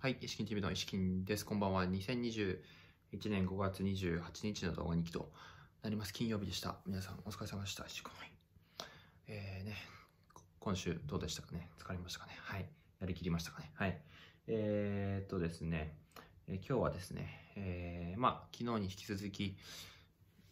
はい、石金 TV の石金です。こんばんは。2021年5月28日の動画日記となります。金曜日でした。皆さんお疲れ様でした。えーね、今週どうでしたかね疲れましたかねはい。やりきりましたかねはい。えー、っとですね、えー、今日はですね、えー、まあ、昨日に引き続き、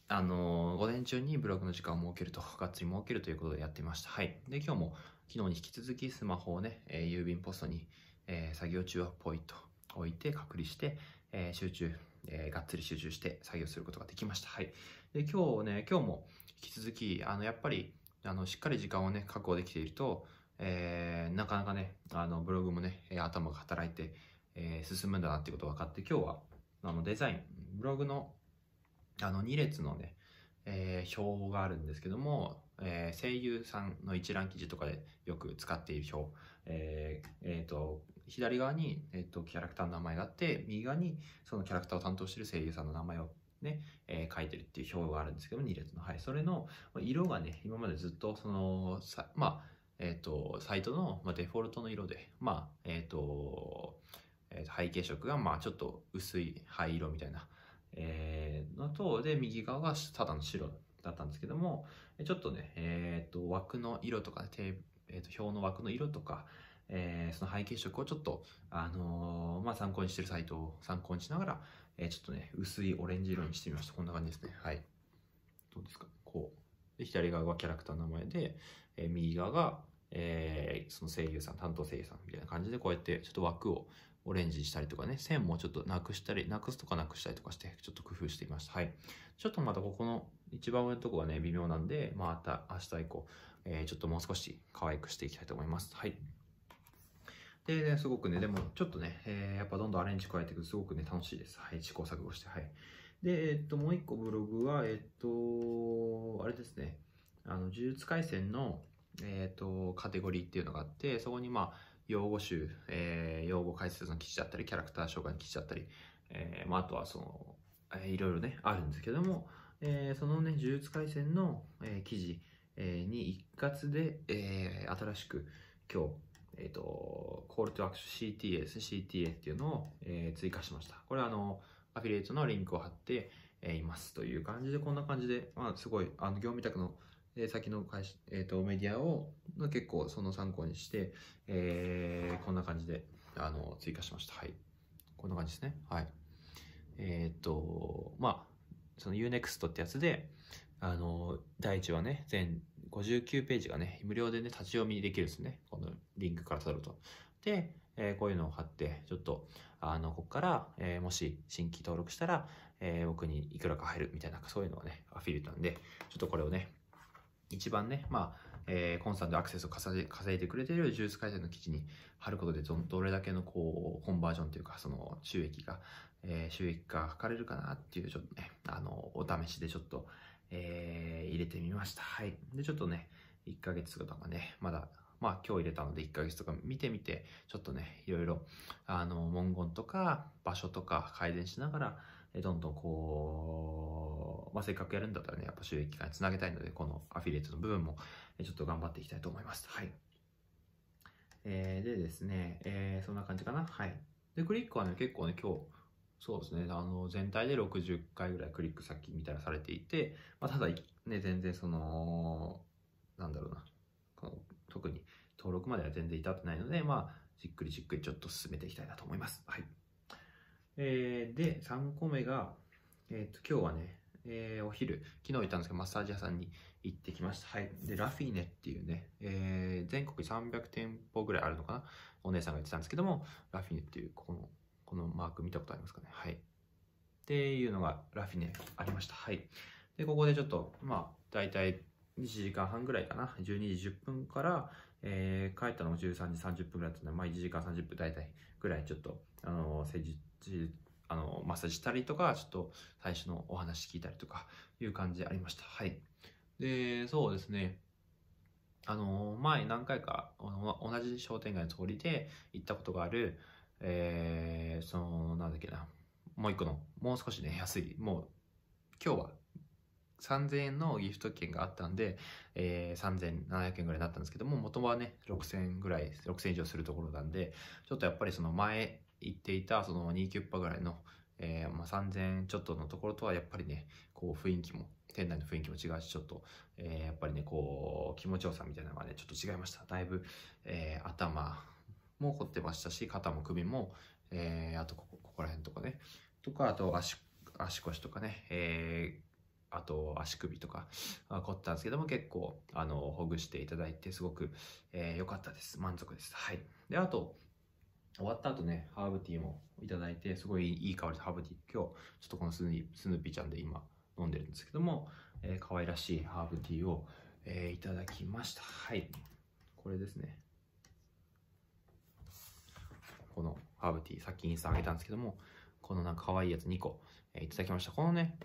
あのー、午前中にブログの時間を設けると、がっつり設けるということでやってみました。はい。で、今日も昨日に引き続きスマホをね、え郵便ポストにえー、作業中はポイと置いて隔離して、えー、集中、えー、がっつり集中して作業することができました。はい。で、今日ね、今日も引き続き、あの、やっぱり、あの、しっかり時間をね、確保できていると、えー、なかなかね、あの、ブログもね、頭が働いて、えー、進むんだなってことが分かって、今日は、あの、デザイン、ブログの、あの、2列のね、えー、表があるんですけども、えー、声優さんの一覧記事とかでよく使っている表、えーえーと、と左側に、えっと、キャラクターの名前があって、右側にそのキャラクターを担当している声優さんの名前をね、えー、書いてるっていう表があるんですけど2列の。はい。それの色がね、今までずっと、その、さまあ、えっ、ー、と、サイトの、まあ、デフォルトの色で、まあ、えっ、ー、と、えー、背景色が、まあ、ちょっと薄い灰色みたいな、えー、のと、で、右側がただの白だったんですけども、ちょっとね、えっ、と、枠の色とか、テーえー、と表の枠の色とか、えー、その背景色をちょっと、あのー、まあ、参考にしてるサイトを参考にしながら、えー、ちょっとね、薄いオレンジ色にしてみました。こんな感じですね。はい。どうですかこう。で、左側がキャラクターの名前で、え右側が、えその声優さん、担当声優さんみたいな感じで、こうやってちょっと枠をオレンジにしたりとかね、線もちょっとなくしたり、なくすとかなくしたりとかして、ちょっと工夫していました。はい。ちょっとまたここの一番上のとこはね、微妙なんで、また明日以降、えー、ちょっともう少し可愛くしていきたいと思います。はい。で、ね、すごくね、でもちょっとね、えー、やっぱどんどんアレンジ加えていくとすごくね、楽しいです。はい、試行錯誤して、はい。で、えっと、もう一個ブログは、えっと、あれですね、あの、呪術廻戦の、えっと、カテゴリーっていうのがあって、そこにまあ、用語集、えー、用語解説の記事だったり、キャラクター紹介の記事だったり、えー、まあ、あとはその、えー、いろいろね、あるんですけども、えー、そのね、呪術廻戦の、えー、記事、えー、に一括で、えー、新しく今日、えっ、ー、と、Call to Action CTA ですね。CTA っていうのを、えー、追加しました。これはあの、アフィリエイトのリンクを貼って、えー、いますという感じで、こんな感じで、まあ、すごい、あの、業務委託の、え先の会社、えっ、と、メディアを、結構その参考にして、えこんな感じで、あの、追加しました。はい。こんな感じですね。はい。えっ、と、まあ、その Unext ってやつで、あの、第1話ね、全59ページがね、無料でね、立ち読みできるんですね。このリンクからたどると。で、えー、こういうのを貼って、ちょっと、あの、ここから、えー、もし新規登録したら、えー、僕にいくらか入るみたいな、そういうのはね、アフィリエイトなんで、ちょっとこれをね、一番ね、まあ、えー、コンスタントアクセスを稼いでくれてるジュース回線の記事に貼ることでど、どれだけのこう、コンバージョンというか、その収益が、えー、収益が図れるかなっていう、ちょっとね、あの、お試しでちょっと、えー、入れてみました。はい。で、ちょっとね、1ヶ月とかね、まだ、まあ今日入れたので1ヶ月とか見てみて、ちょっとね、いろいろ、あの、文言とか場所とか改善しながら、どんどんこう、まあ、せっかくやるんだったらね、やっぱ収益化につなげたいので、このアフィリエイトの部分も、ちょっと頑張っていきたいと思います。はい。えー、でですね、えー、そんな感じかな。はい。で、クリックはね、結構ね、今日、そうですねあの全体で60回ぐらいクリック先みたいなされていて、まあ、ただ、ね、全然そのなんだろうな特に登録までは全然至ってないので、まあ、じっくりじっくりちょっと進めていきたいなと思います。はいえー、で3個目が、えーと、と今日はね、えー、お昼昨日行ったんですけどマッサージ屋さんに行ってきました。はい、でラフィーネっていうね、えー、全国300店舗ぐらいあるのかなお姉さんが言ってたんですけどもラフィーネっていうここのこのマーク見たことありますかね。はい。っていうのがラフィネありました。はい。で、ここでちょっと、まあ、大体1時間半ぐらいかな。12時10分から、えー、帰ったのも13時30分ぐらいだったので、まあ1時間30分大体ぐらいちょっと、あの政治、あのマッサージしたりとか、ちょっと最初のお話聞いたりとかいう感じでありました。はい。で、そうですね。あの前何回か同じ商店街の通りで行ったことがある、えー、その、なんだっけな、もう一個の、もう少しね、安い、もう、今日は3000円のギフト券があったんで、えー、3700円ぐらいになったんですけども、元はね、6000ぐらい、6000以上するところなんで、ちょっとやっぱりその前言っていた、その2 9ぐらいの、えー、まあ、3000ちょっとのところとはやっぱりね、こう雰囲気も、店内の雰囲気も違うし、ちょっと、えー、やっぱりね、こう、気持ちよさみたいなのがね、ちょっと違いました。だいぶ、え頭、も凝ってましたし、肩も首も、えー、あとここ、ここら辺とかね、とか、あと足、足腰とかね、えー、あと足首とか凝ったんですけども結構あのほぐしていただいてすごく良、えー、かったです満足ですはいであと終わった後ね、ハーブティーもいただいて、すごいいい香りのハーブティー、今日、ちょっとこのスヌスヌーピーちゃんで今飲んでるんですけども、えー、可愛らしいハーブティーを、えー、いただきました。はい。これですね。このハーブティー、さっきインスタあげたんですけども、このなんか可愛いやつ2個、えー、いただきました。このね、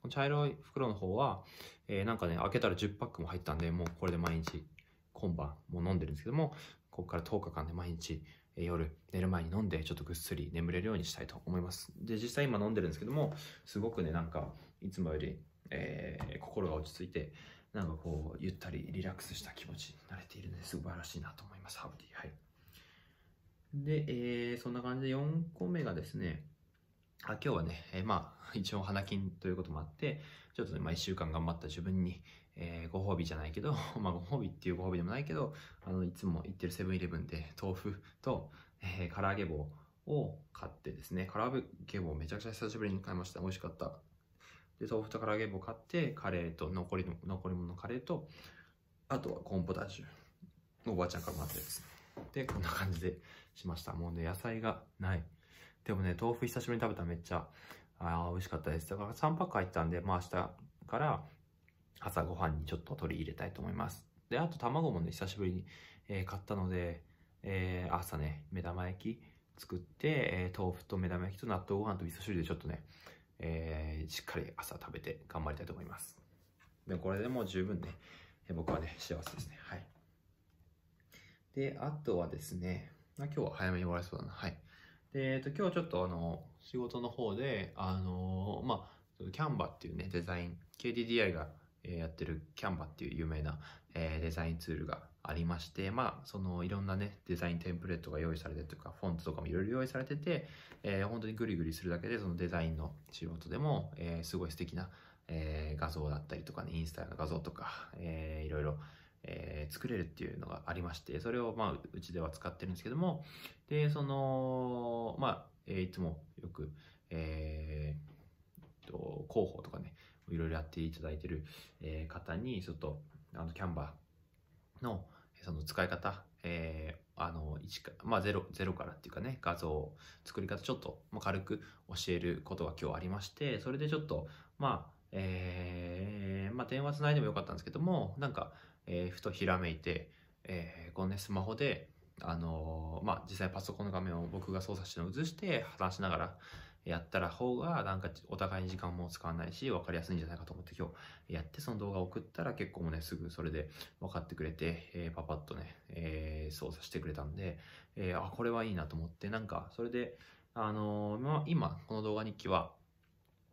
この茶色い袋の方は、えー、なんかね、開けたら10パックも入ったんで、もうこれで毎日、今晩もう飲んでるんですけども、ここから10日間で毎日、えー、夜寝る前に飲んで、ちょっとぐっすり眠れるようにしたいと思います。で、実際今飲んでるんですけども、すごくね、なんか、いつもより、えー、心が落ち着いて、なんかこう、ゆったりリラックスした気持ちになれているので、素晴らしいなと思います、ハーブティー。はい。で、えー、そんな感じで4個目がですね、あ今日はね、えー、まあ、一応花金ということもあって、ちょっとね、まあ、1週間頑張った自分に、えー、ご褒美じゃないけど、まあ、ご褒美っていうご褒美でもないけど、あの、いつも行ってるセブンイレブンで豆腐と、えー、唐揚げ棒を買ってですね、唐揚げ棒めちゃくちゃ久しぶりに買いました。美味しかった。で、豆腐と唐揚げ棒買って、カレーと、残りの、残り物のカレーと、あとはコーンポタージュ。おばあちゃんからもらったやつ。で、こんな感じでしました。もうね、野菜がない。でもね、豆腐久しぶりに食べたらめっちゃ、あ美味しかったです。だから3パック入ったんで、まあ明日から朝ごはんにちょっと取り入れたいと思います。で、あと卵もね、久しぶりに、えー、買ったので、えー、朝ね、目玉焼き作って、えー、豆腐と目玉焼きと納豆ご飯と味噌汁でちょっとね、えー、しっかり朝食べて頑張りたいと思います。でこれでもう十分ね、僕はね、幸せですね。はい。で、あとはですね、まあ、今日は早めに終わりそうだな。はい。で、えっと、今日ちょっとあの、仕事の方で、あのー、まあ、キャンバっていうね、デザイン、KDDI がやってるキャンバっていう有名な、えー、デザインツールがありまして、まあ、そのいろんなね、デザインテンプレートが用意されてとか、フォントとかもいろいろ用意されてて、えー、本当にグリグリするだけで、そのデザインの仕事でも、えー、すごい素敵な、えー、画像だったりとかね、インスタの画像とか、えー、いろいろ、えー、作れるっていうのがありまして、それをまあうちでは使ってるんですけども、で、その、まあ、えー、いつもよく、えー、と、広報とかね、いろいろやっていただいてる、えー、方に、ちょっと、あの、キャンバーの、その使い方、えー、あの、1か、まあ0、からっていうかね、画像作り方、ちょっと、まあ、軽く教えることが今日ありまして、それでちょっと、まあ、えー、まあ、電話つないでもよかったんですけども、なんか、えー、ふとひらめいて、えー、このね、スマホで、あのー、まあ、実際パソコンの画面を僕が操作して映して話しながらやったら方が、なんかお互いに時間も使わないし、分かりやすいんじゃないかと思って今日やって、その動画を送ったら結構もね、すぐそれで分かってくれて、えー、パパッとね、えー、操作してくれたんで、えー、あ、これはいいなと思って、なんか、それで、あのー、まあ、今、この動画日記は、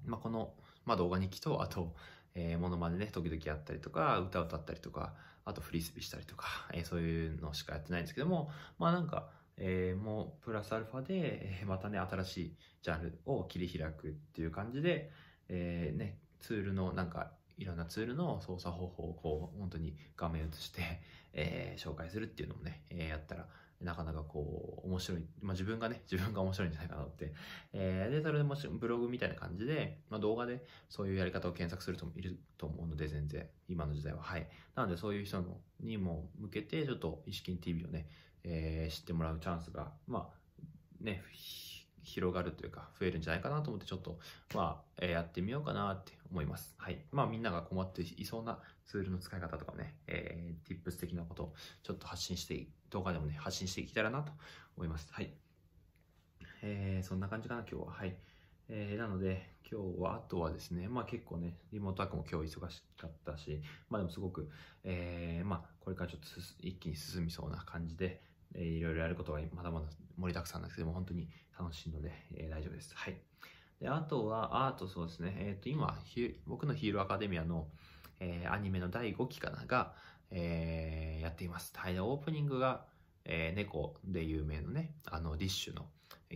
まあ、この、まあ、動画日記と、あと、えー、モノね、時々やったりとか、歌歌ったりとか、あとフリースピーしたりとか、えー、そういうのしかやってないんですけども、まあなんか、えー、もうプラスアルファで、えまたね、新しいジャンルを切り開くっていう感じで、えー、ね、ツールのなんか、いろんなツールの操作方法をこう、本当に画面映して、え紹介するっていうのもね、えやったら、なかなかこう、面白い、まあ、自分がね、自分が面白いんじゃないかなって。えー、で、それでもしブログみたいな感じで、まあ、動画でそういうやり方を検索する人もいると思うので、全然、今の時代は。はい。なので、そういう人のにも向けて、ちょっと、意識 TV をね、えー、知ってもらうチャンスが、まあ、ね、広がるというか、増えるんじゃないかなと思って、ちょっと、まあ、えやってみようかなって思います。はい。まあ、みんなが困っていそうなツールの使い方とかもね、えー、tips 的なことをちょっと発信して、動画でもね、発信していけたらなと思います。はい。えー、そんな感じかな、今日は。はい。えー、なので、今日は、あとはですね、まあ結構ね、リモートワークも今日忙しかったし、まあでもすごく、えー、まあこれからちょっと一気に進みそうな感じで、えー、いろいろやることがまだまだ盛りだくさんなんですけども、本当に楽しいので、えー、大丈夫です。はい。で、あとは、アートそうですね。えっ、ー、と、今、僕のヒーローアカデミアの、えー、アニメの第5期かなが、えー、やっています。はい。オープニングが、えー、猫で有名のね、あの、ディッシュの、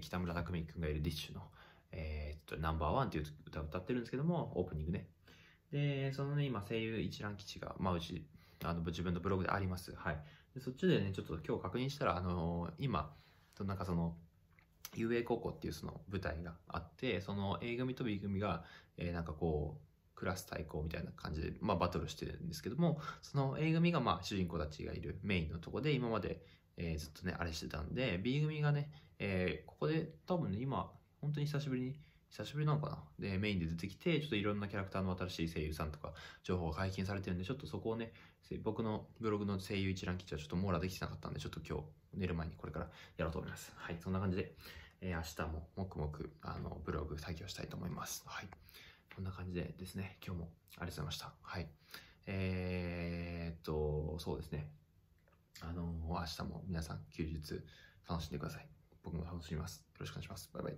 北村匠海君がいるディッシュの、えー、っと、ナンバーワンっていう歌を歌ってるんですけども、オープニングね。で、そのね、今、声優一覧基地が、まあ、うち、あの、自分のブログであります。はい。でそっちでね、ちょっと今日確認したら、あのー、今、なんかその、UA 高校っていうその舞台があって、その A 組と B 組が、えー、なんかこう、クラス対抗みたいな感じで、まあ、バトルしてるんですけども、その A 組がまあ主人公たちがいるメインのとこで、今まで、えー、ずっとね、あれしてたんで、B 組がね、えー、ここで多分ね、今、本当に久しぶりに久しぶりなのかなで、メインで出てきて、ちょっといろんなキャラクターの新しい声優さんとか、情報が解禁されてるんで、ちょっとそこをね、僕のブログの声優一覧記事はちょっと網羅できてなかったんで、ちょっと今日寝る前にこれからやろうと思います。はい、そんな感じで、えー、明日ももくもく、あの、ブログ作業したいと思います。はい。こんな感じでですね、今日もありがとうございました。はい。えー、っと、そうですね。あのー、明日も皆さん休日楽しんでください。僕も楽しみます。よろしくお願いします。バイバイ。